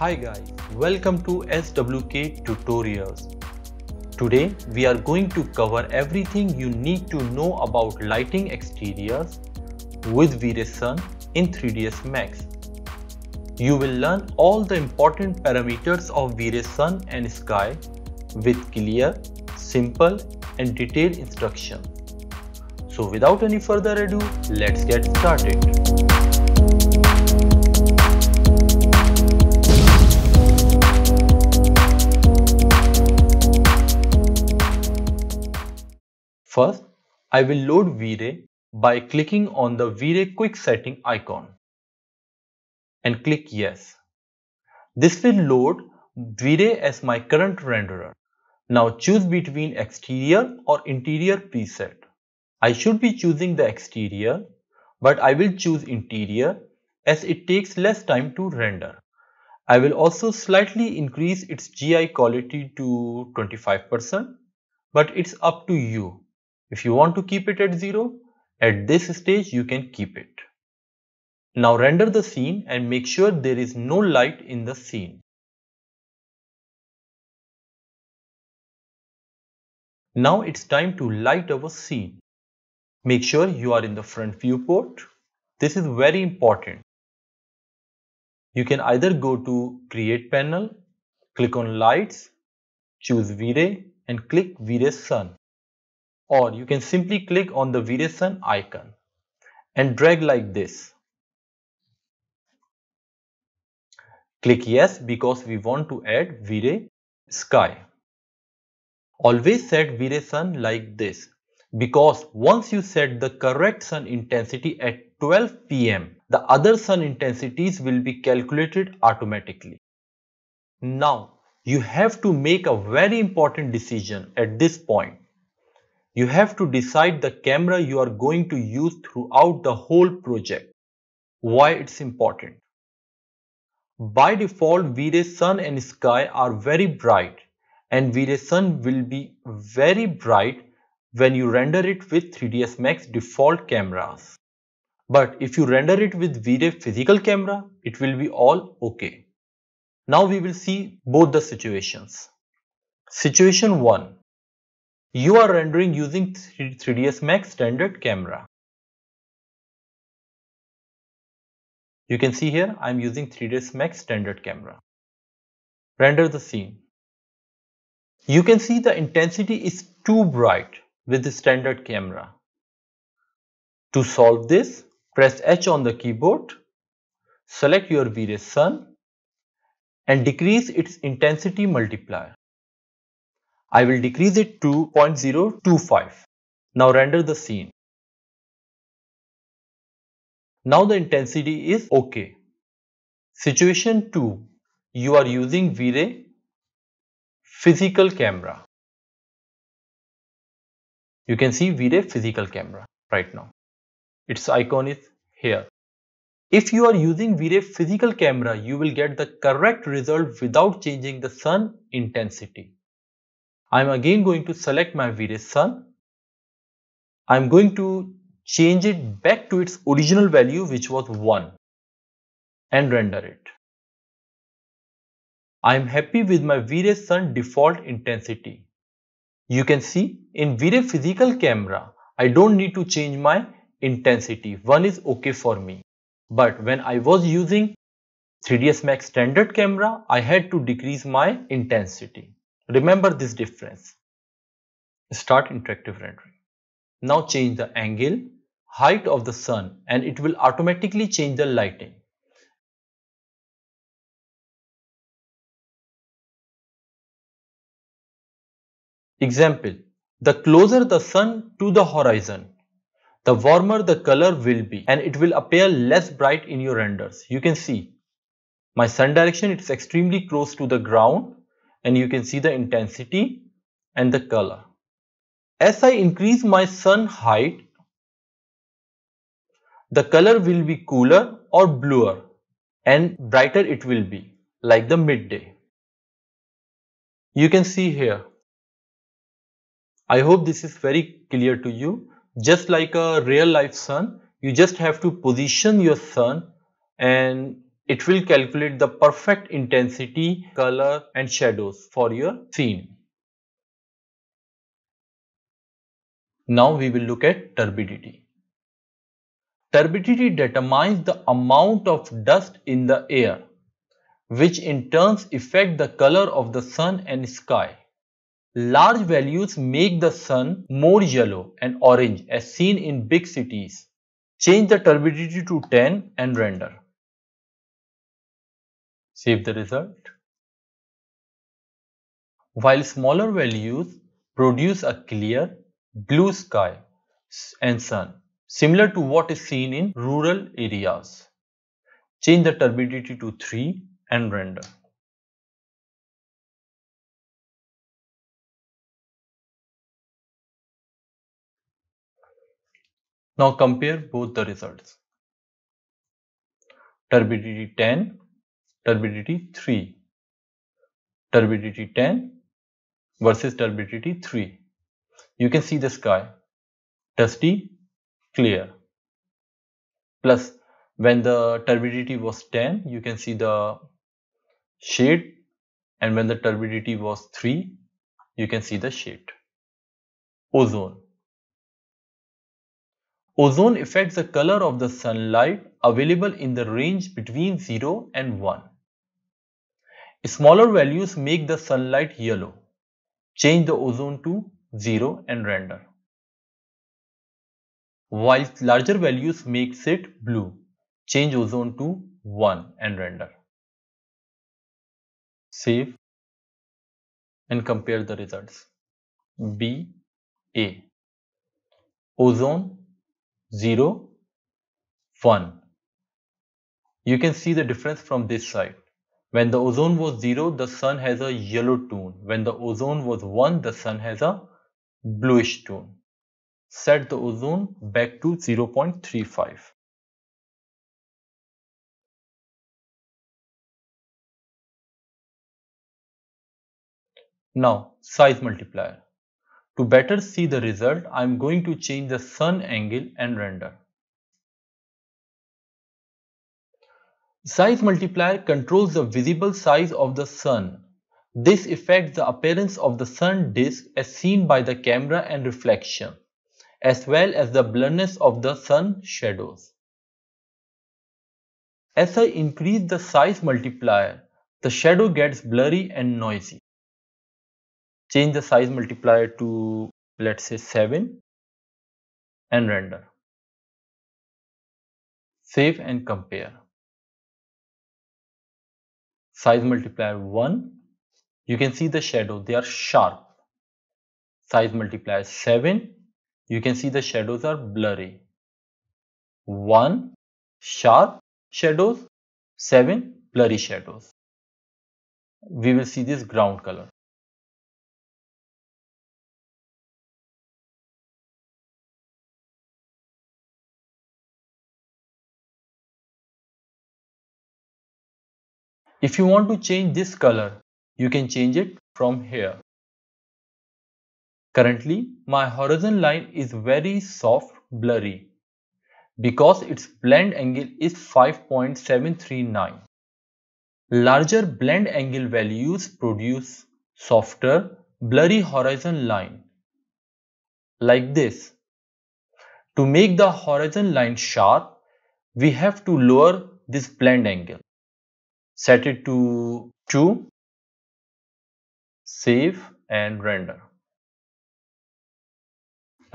Hi guys, welcome to SWK Tutorials. Today we are going to cover everything you need to know about lighting exteriors with VRESUN in 3ds Max. You will learn all the important parameters of VRESUN and Sky with clear, simple and detailed instructions. So without any further ado, let's get started. First, I will load V-Ray by clicking on the V-Ray quick setting icon and click yes. This will load V-Ray as my current renderer. Now choose between exterior or interior preset. I should be choosing the exterior but I will choose interior as it takes less time to render. I will also slightly increase its GI quality to 25% but it's up to you. If you want to keep it at 0, at this stage you can keep it. Now render the scene and make sure there is no light in the scene. Now it's time to light our scene. Make sure you are in the front viewport. This is very important. You can either go to create panel, click on lights, choose V-Ray and click V-Ray Sun or you can simply click on the VRSN icon and drag like this. Click yes because we want to add V-Ray sky. Always set V-Ray sun like this because once you set the correct sun intensity at 12 pm, the other sun intensities will be calculated automatically. Now, you have to make a very important decision at this point you have to decide the camera you are going to use throughout the whole project. Why it's important. By default, V-Ray sun and sky are very bright and V-Ray sun will be very bright when you render it with 3ds Max default cameras. But if you render it with V-Ray physical camera, it will be all okay. Now we will see both the situations. Situation 1. You are rendering using 3ds Max standard camera. You can see here I'm using 3ds Max standard camera. Render the scene. You can see the intensity is too bright with the standard camera. To solve this, press H on the keyboard, select your v Sun and decrease its intensity multiplier. I will decrease it to 0.025. Now render the scene. Now the intensity is OK. Situation 2. You are using V-Ray physical camera. You can see V-Ray physical camera right now. Its icon is here. If you are using V-Ray physical camera, you will get the correct result without changing the sun intensity. I'm again going to select my VRES sun. I'm going to change it back to its original value which was 1 and render it. I am happy with my VRES Sun default intensity. You can see in VRES physical camera, I don't need to change my intensity. One is okay for me. But when I was using 3ds Max standard camera, I had to decrease my intensity. Remember this difference. Start interactive rendering. Now change the angle, height of the sun and it will automatically change the lighting. Example, the closer the sun to the horizon, the warmer the color will be and it will appear less bright in your renders. You can see my sun direction it's extremely close to the ground and you can see the intensity and the color. As I increase my sun height, the color will be cooler or bluer and brighter it will be like the midday. You can see here. I hope this is very clear to you. Just like a real life sun, you just have to position your sun and it will calculate the perfect intensity, color and shadows for your scene. Now we will look at turbidity. Turbidity determines the amount of dust in the air, which in turn affect the color of the sun and sky. Large values make the sun more yellow and orange as seen in big cities. Change the turbidity to 10 and render. Save the result. While smaller values produce a clear blue sky and sun, similar to what is seen in rural areas. Change the turbidity to 3 and render. Now compare both the results. Turbidity 10 turbidity 3 turbidity 10 versus turbidity 3 you can see the sky dusty clear plus when the turbidity was 10 you can see the shade and when the turbidity was 3 you can see the shade ozone ozone affects the color of the sunlight available in the range between 0 and 1 Smaller values make the sunlight yellow. Change the ozone to 0 and render. While larger values makes it blue. Change ozone to 1 and render. Save and compare the results. B A ozone 0 1. You can see the difference from this side. When the ozone was 0, the sun has a yellow tone. When the ozone was 1, the sun has a bluish tone. Set the ozone back to 0.35. Now, size multiplier. To better see the result, I am going to change the sun angle and render. Size multiplier controls the visible size of the sun. This affects the appearance of the sun disk as seen by the camera and reflection, as well as the blurriness of the sun shadows. As I increase the size multiplier, the shadow gets blurry and noisy. Change the size multiplier to let's say 7 and render. Save and compare size multiplier 1 you can see the shadow they are sharp size multiplier 7 you can see the shadows are blurry 1 sharp shadows 7 blurry shadows we will see this ground color If you want to change this color, you can change it from here. Currently, my horizon line is very soft blurry because its blend angle is 5.739. Larger blend angle values produce softer blurry horizon line like this. To make the horizon line sharp, we have to lower this blend angle set it to 2 save and render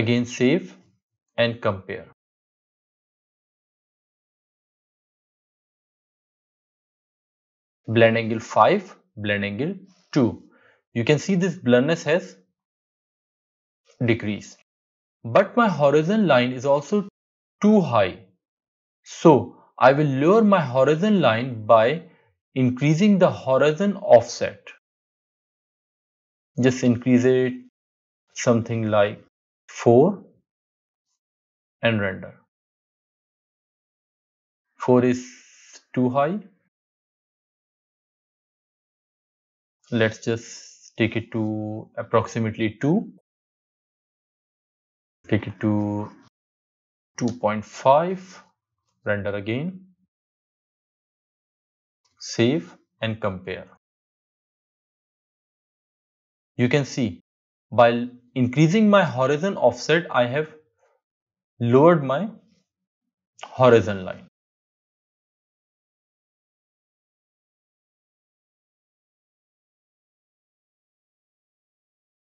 again save and compare blend angle 5 blend angle 2 you can see this blurriness has decreased but my horizon line is also too high so I will lower my horizon line by increasing the horizon offset. Just increase it something like 4 and render. 4 is too high. Let's just take it to approximately 2. Take it to 2.5, render again save and compare. You can see while increasing my horizon offset I have lowered my horizon line.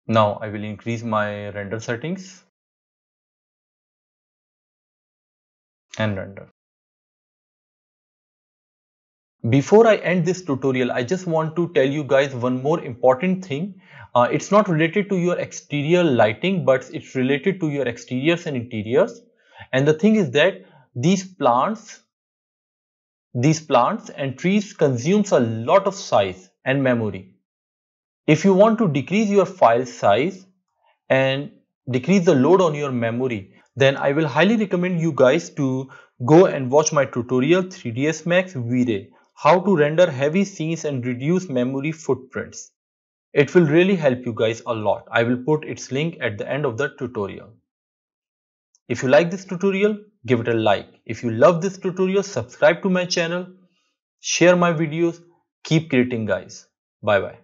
Now I will increase my render settings and render. Before I end this tutorial, I just want to tell you guys one more important thing. Uh, it's not related to your exterior lighting, but it's related to your exteriors and interiors. And the thing is that these plants, these plants and trees consumes a lot of size and memory. If you want to decrease your file size and decrease the load on your memory, then I will highly recommend you guys to go and watch my tutorial 3ds Max V-Ray how to render heavy scenes and reduce memory footprints. It will really help you guys a lot. I will put its link at the end of the tutorial. If you like this tutorial, give it a like. If you love this tutorial, subscribe to my channel, share my videos, keep creating guys. Bye bye.